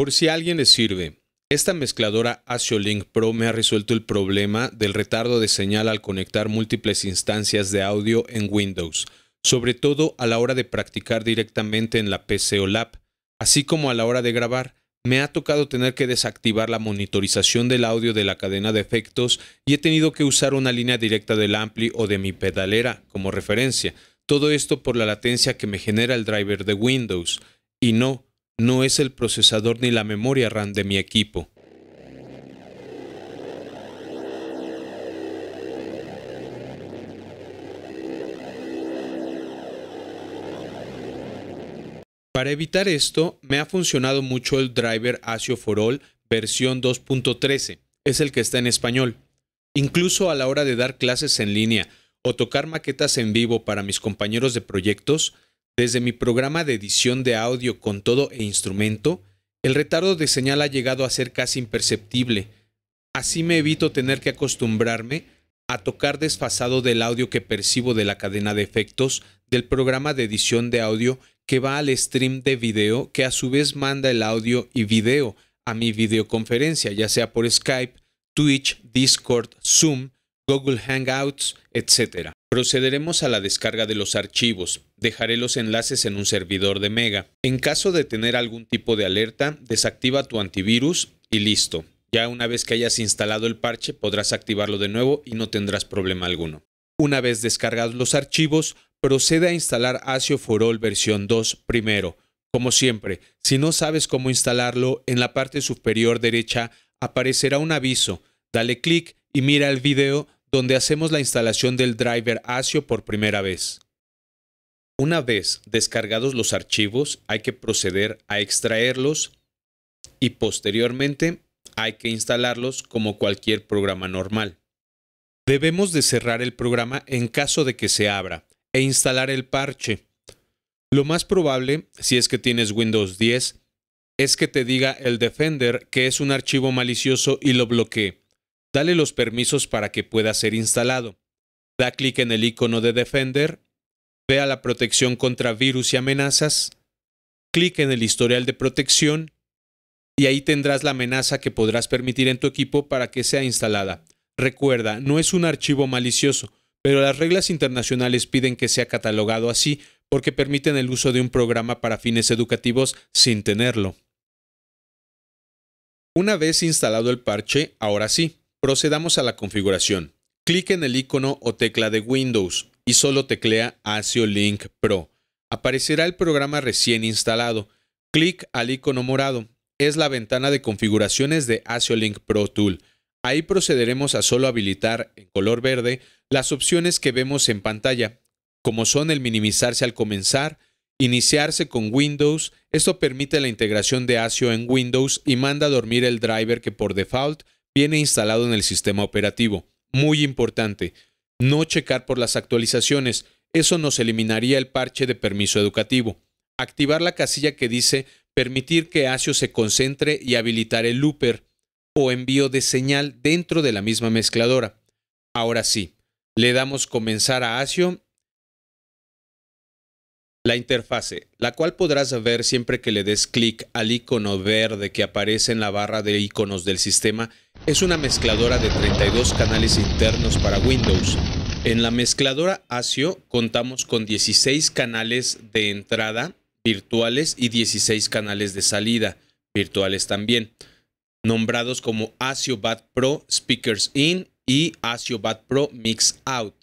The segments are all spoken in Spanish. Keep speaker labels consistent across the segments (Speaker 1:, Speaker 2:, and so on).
Speaker 1: Por si alguien le sirve, esta mezcladora Link Pro me ha resuelto el problema del retardo de señal al conectar múltiples instancias de audio en Windows, sobre todo a la hora de practicar directamente en la PC o lab, así como a la hora de grabar. Me ha tocado tener que desactivar la monitorización del audio de la cadena de efectos y he tenido que usar una línea directa del ampli o de mi pedalera como referencia. Todo esto por la latencia que me genera el driver de Windows. Y no, no es el procesador ni la memoria RAM de mi equipo. Para evitar esto, me ha funcionado mucho el driver ASIO 4 All versión 2.13, es el que está en español. Incluso a la hora de dar clases en línea o tocar maquetas en vivo para mis compañeros de proyectos, desde mi programa de edición de audio con todo e instrumento, el retardo de señal ha llegado a ser casi imperceptible. Así me evito tener que acostumbrarme a tocar desfasado del audio que percibo de la cadena de efectos del programa de edición de audio que va al stream de video que a su vez manda el audio y video a mi videoconferencia, ya sea por Skype, Twitch, Discord, Zoom, Google Hangouts, etc. Procederemos a la descarga de los archivos. Dejaré los enlaces en un servidor de Mega. En caso de tener algún tipo de alerta, desactiva tu antivirus y listo. Ya una vez que hayas instalado el parche podrás activarlo de nuevo y no tendrás problema alguno. Una vez descargados los archivos, procede a instalar ASIO 4 All versión 2 primero. Como siempre, si no sabes cómo instalarlo, en la parte superior derecha aparecerá un aviso. Dale clic y mira el video donde hacemos la instalación del driver ASIO por primera vez. Una vez descargados los archivos, hay que proceder a extraerlos y posteriormente hay que instalarlos como cualquier programa normal. Debemos de cerrar el programa en caso de que se abra e instalar el parche. Lo más probable, si es que tienes Windows 10, es que te diga el Defender que es un archivo malicioso y lo bloquee. Dale los permisos para que pueda ser instalado. Da clic en el icono de Defender. Vea la protección contra virus y amenazas. Clic en el historial de protección y ahí tendrás la amenaza que podrás permitir en tu equipo para que sea instalada. Recuerda, no es un archivo malicioso, pero las reglas internacionales piden que sea catalogado así porque permiten el uso de un programa para fines educativos sin tenerlo. Una vez instalado el parche, ahora sí, Procedamos a la configuración. Clic en el icono o tecla de Windows y solo teclea ASIO Link Pro. Aparecerá el programa recién instalado. Clic al icono morado. Es la ventana de configuraciones de ASIO Link Pro Tool. Ahí procederemos a solo habilitar en color verde las opciones que vemos en pantalla, como son el minimizarse al comenzar, iniciarse con Windows, esto permite la integración de ASIO en Windows y manda a dormir el driver que por default viene instalado en el sistema operativo. Muy importante, no checar por las actualizaciones, eso nos eliminaría el parche de permiso educativo. Activar la casilla que dice permitir que ASIO se concentre y habilitar el looper o envío de señal dentro de la misma mezcladora. Ahora sí, le damos comenzar a ASIO la interfase, la cual podrás ver siempre que le des clic al icono verde que aparece en la barra de iconos del sistema, es una mezcladora de 32 canales internos para Windows. En la mezcladora ASIO contamos con 16 canales de entrada virtuales y 16 canales de salida virtuales también, nombrados como ASIO BAT Pro Speakers In y ASIO BAT Pro Mix Out.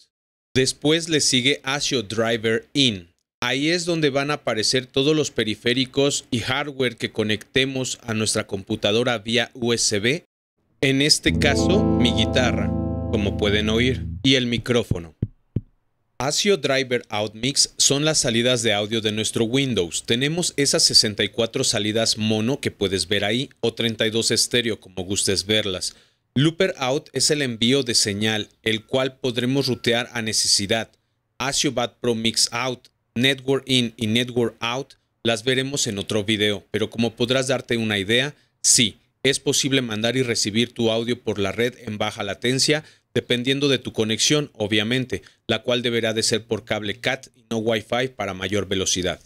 Speaker 1: Después le sigue ASIO Driver In Ahí es donde van a aparecer todos los periféricos y hardware que conectemos a nuestra computadora vía USB. En este caso, mi guitarra, como pueden oír, y el micrófono. ASIO Driver Out Mix son las salidas de audio de nuestro Windows. Tenemos esas 64 salidas mono que puedes ver ahí o 32 estéreo como gustes verlas. Looper Out es el envío de señal, el cual podremos rutear a necesidad. ASIO Bad Pro Mix Out Network In y Network Out las veremos en otro video, pero como podrás darte una idea, sí, es posible mandar y recibir tu audio por la red en baja latencia, dependiendo de tu conexión, obviamente, la cual deberá de ser por cable CAT y no Wi-Fi para mayor velocidad.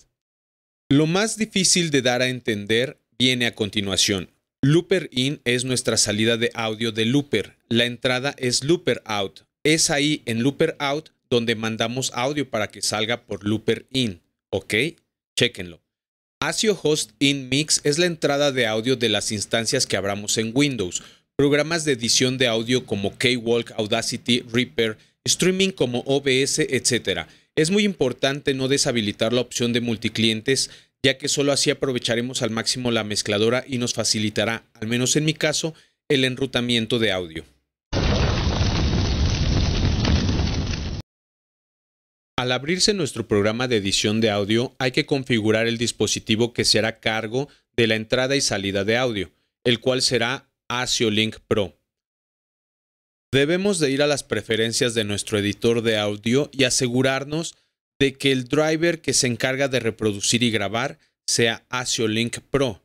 Speaker 1: Lo más difícil de dar a entender viene a continuación. Looper In es nuestra salida de audio de Looper, la entrada es Looper Out. Es ahí en Looper Out donde mandamos audio para que salga por Looper In, ¿ok? Chequenlo. ASIO Host In Mix es la entrada de audio de las instancias que abramos en Windows, programas de edición de audio como K-Walk, Audacity, Reaper, streaming como OBS, etc. Es muy importante no deshabilitar la opción de multiclientes, ya que solo así aprovecharemos al máximo la mezcladora y nos facilitará, al menos en mi caso, el enrutamiento de audio. Al abrirse nuestro programa de edición de audio, hay que configurar el dispositivo que será cargo de la entrada y salida de audio, el cual será Link Pro. Debemos de ir a las preferencias de nuestro editor de audio y asegurarnos de que el driver que se encarga de reproducir y grabar sea Link Pro.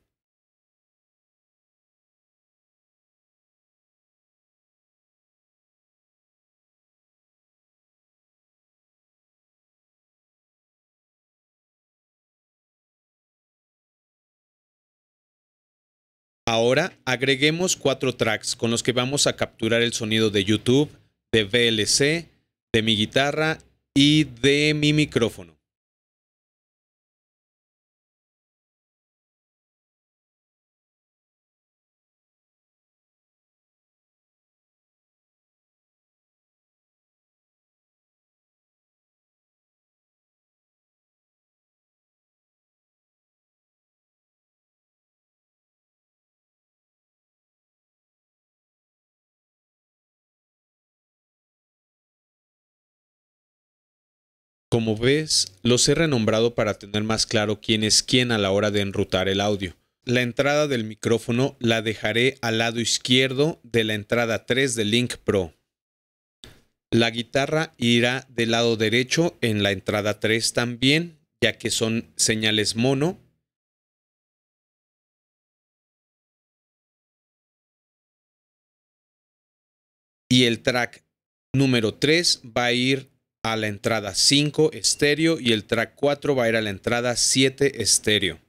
Speaker 1: Ahora agreguemos cuatro tracks con los que vamos a capturar el sonido de YouTube, de VLC, de mi guitarra y de mi
Speaker 2: micrófono. Como
Speaker 1: ves, los he renombrado para tener más claro quién es quién a la hora de enrutar el audio. La entrada del micrófono la dejaré al lado izquierdo de la entrada 3 de Link Pro. La guitarra irá del lado derecho en la entrada 3 también, ya que son señales mono. Y el track número 3 va a ir a la entrada 5 estéreo y el track 4 va a ir a la entrada 7 estéreo.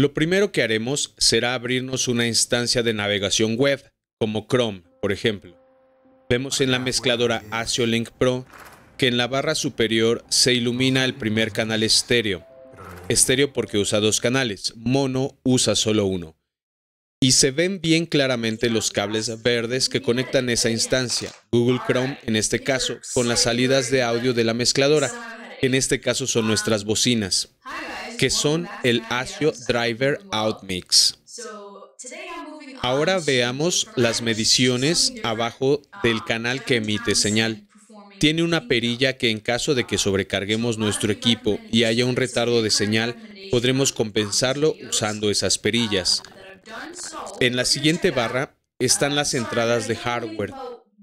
Speaker 1: Lo primero que haremos será abrirnos una instancia de navegación web, como Chrome, por ejemplo. Vemos en la ah, mezcladora Link Pro que en la barra superior se ilumina el primer canal estéreo. Estéreo porque usa dos canales, mono usa solo uno. Y se ven bien claramente los cables verdes que conectan esa instancia, Google Chrome en este caso, con las salidas de audio de la mezcladora, que en este caso son nuestras bocinas que son el ASIO Driver Outmix. Ahora veamos las mediciones abajo del canal que emite señal. Tiene una perilla que en caso de que sobrecarguemos nuestro equipo y haya un retardo de señal, podremos compensarlo usando esas perillas. En la siguiente barra están las entradas de hardware,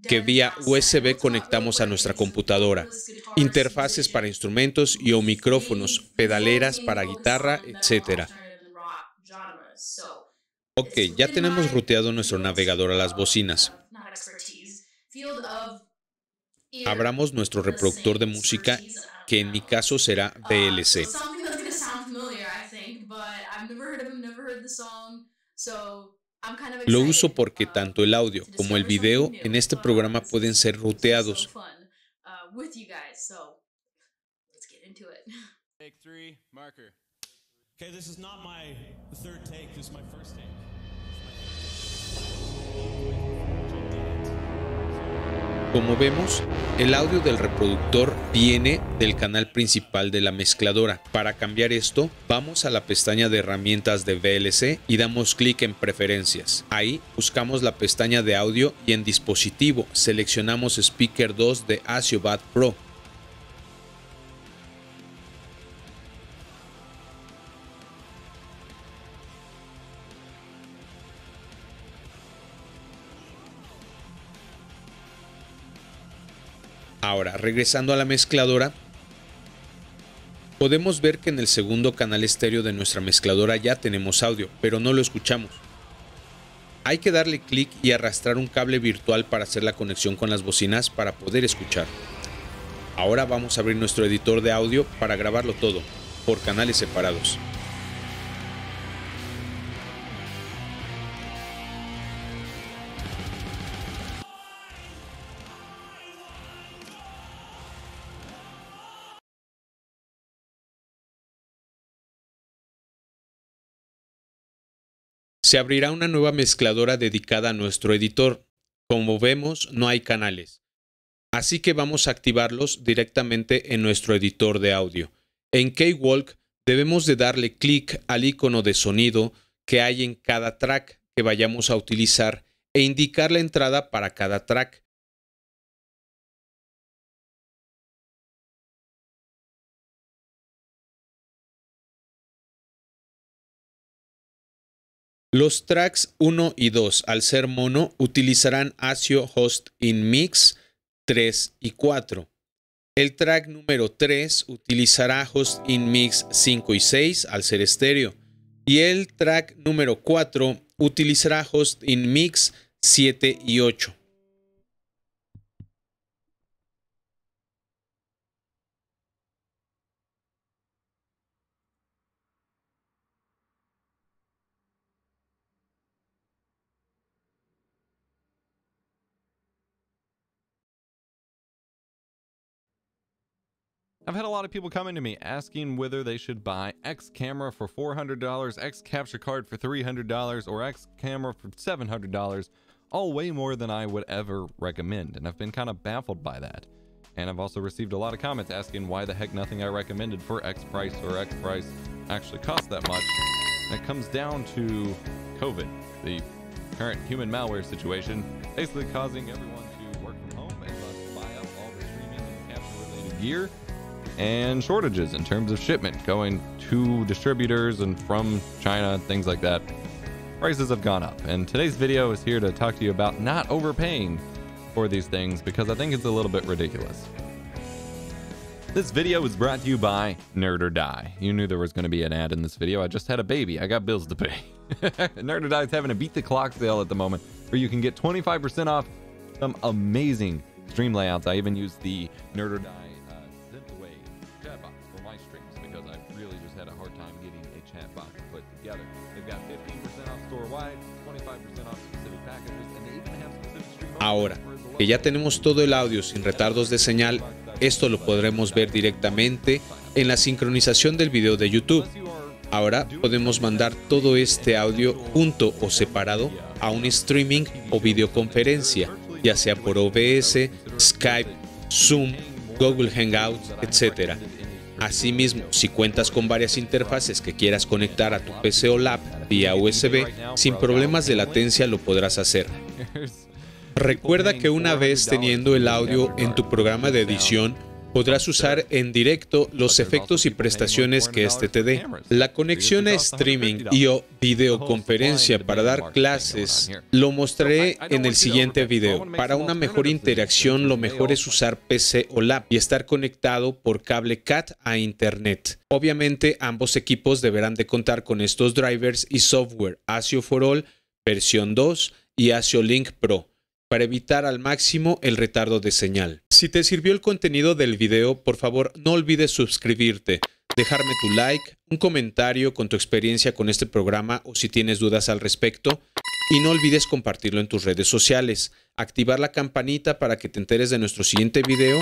Speaker 1: que vía USB conectamos a nuestra computadora, interfaces para instrumentos y o micrófonos, pedaleras para guitarra, etc. Ok, ya tenemos ruteado nuestro navegador a las bocinas.
Speaker 2: Abramos nuestro reproductor
Speaker 1: de música, que en mi caso será VLC. Lo uso porque um, tanto el audio como el video en este um, programa pueden ser roteados.
Speaker 2: Uh, marker.
Speaker 3: Okay, this is not my third take, this is my first take.
Speaker 1: Como vemos, el audio del reproductor viene del canal principal de la mezcladora. Para cambiar esto, vamos a la pestaña de herramientas de VLC y damos clic en preferencias. Ahí buscamos la pestaña de audio y en dispositivo seleccionamos Speaker 2 de BAT Pro. Ahora, regresando a la mezcladora, podemos ver que en el segundo canal estéreo de nuestra mezcladora ya tenemos audio, pero no lo escuchamos. Hay que darle clic y arrastrar un cable virtual para hacer la conexión con las bocinas para poder escuchar. Ahora vamos a abrir nuestro editor de audio para grabarlo todo, por canales separados. se abrirá una nueva mezcladora dedicada a nuestro editor. Como vemos, no hay canales. Así que vamos a activarlos directamente en nuestro editor de audio. En Keywalk debemos de darle clic al icono de sonido que hay en cada track que vayamos a utilizar e indicar la entrada para cada track. Los tracks 1 y 2, al ser mono, utilizarán ASIO Host in Mix 3 y 4. El track número 3 utilizará Host in Mix 5 y 6 al ser estéreo. Y el track número 4 utilizará Host in Mix 7 y 8.
Speaker 3: I've had a lot of people coming to me asking whether they should buy X camera for $400, X capture card for $300, or X camera for $700, all way more than I would ever recommend, and I've been kind of baffled by that. And I've also received a lot of comments asking why the heck nothing I recommended for X price or X price actually costs that much. And it comes down to COVID, the current human malware situation, basically causing everyone to work from home and buy up all the streaming and capture related gear and shortages in terms of shipment going to distributors and from China things like that. Prices have gone up, and today's video is here to talk to you about not overpaying for these things because I think it's a little bit ridiculous. This video is brought to you by Nerd or Die. You knew there was going to be an ad in this video. I just had a baby. I got bills to pay. Nerd or Die is having a beat the clock sale at the moment where you can get 25% off some amazing stream layouts. I even used the Nerd or Die
Speaker 1: Ahora que ya tenemos todo el audio sin retardos de señal, esto lo podremos ver directamente en la sincronización del video de YouTube. Ahora podemos mandar todo este audio junto o separado a un streaming o videoconferencia, ya sea por OBS, Skype, Zoom, Google Hangouts, etc. Asimismo, si cuentas con varias interfaces que quieras conectar a tu PC o lab vía USB, sin problemas de latencia lo podrás hacer. Recuerda que una vez teniendo el audio en tu programa de edición, podrás usar en directo los efectos y prestaciones que este te dé. La conexión a streaming y o videoconferencia para dar clases lo mostraré en el siguiente video. Para una mejor interacción, lo mejor es usar PC o lap y estar conectado por cable CAT a Internet. Obviamente, ambos equipos deberán de contar con estos drivers y software ASIO for All versión 2 y ASIO Link Pro para evitar al máximo el retardo de señal. Si te sirvió el contenido del video, por favor no olvides suscribirte, dejarme tu like, un comentario con tu experiencia con este programa o si tienes dudas al respecto y no olvides compartirlo en tus redes sociales, activar la campanita para que te enteres de nuestro siguiente video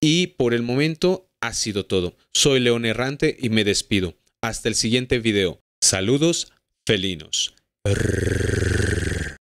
Speaker 1: y por el momento ha sido todo. Soy León Errante y me despido. Hasta el siguiente video. Saludos felinos.